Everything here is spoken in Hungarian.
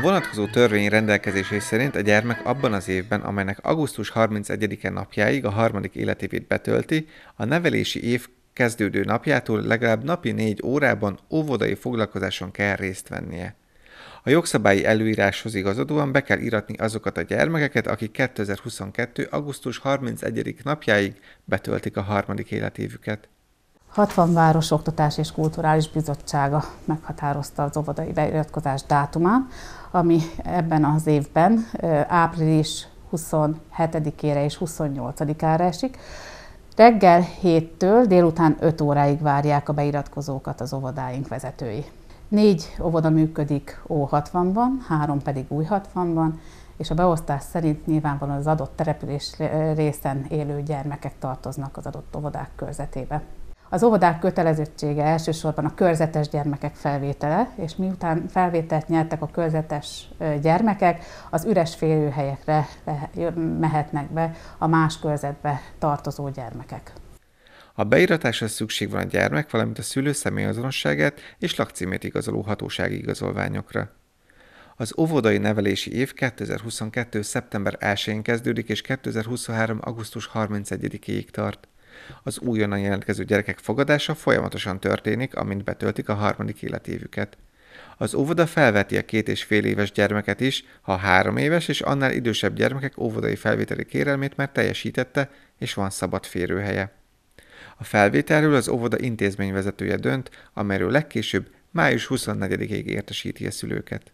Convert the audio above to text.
A vonatkozó törvény rendelkezései szerint a gyermek abban az évben, amelynek augusztus 31-e napjáig a harmadik életévét betölti, a nevelési év kezdődő napjától legalább napi négy órában óvodai foglalkozáson kell részt vennie. A jogszabályi előíráshoz igazodóan be kell iratni azokat a gyermekeket, akik 2022. augusztus 31. napjáig betöltik a harmadik életévüket. 60 Város Oktatás és Kulturális Bizottsága meghatározta az óvodai beiratkozás dátumát, ami ebben az évben április 27-ére és 28-ára esik. Reggel 7-től délután 5 óráig várják a beiratkozókat az óvodáink vezetői. Négy óvoda működik Ó60-ban, három pedig Új60-ban, és a beosztás szerint nyilvánvalóan az adott település részen élő gyermekek tartoznak az adott óvodák körzetébe. Az óvodák kötelezettsége elsősorban a körzetes gyermekek felvétele, és miután felvételt nyertek a körzetes gyermekek, az üres férőhelyekre mehetnek be a más körzetbe tartozó gyermekek. A beiratáshoz szükség van a gyermek, valamint a szülő személyazonosságát és lakcímét igazoló hatósági igazolványokra. Az óvodai nevelési év 2022. szeptember 1-én kezdődik és 2023. augusztus 31-ig tart. Az újonnan jelentkező gyerekek fogadása folyamatosan történik, amint betöltik a harmadik életévüket. Az óvoda felveti a két és fél éves gyermeket is, ha három éves és annál idősebb gyermekek óvodai felvételi kérelmét már teljesítette, és van szabad férőhelye. A felvételről az óvoda intézményvezetője dönt, amelyről legkésőbb május 24-ig értesíti a szülőket.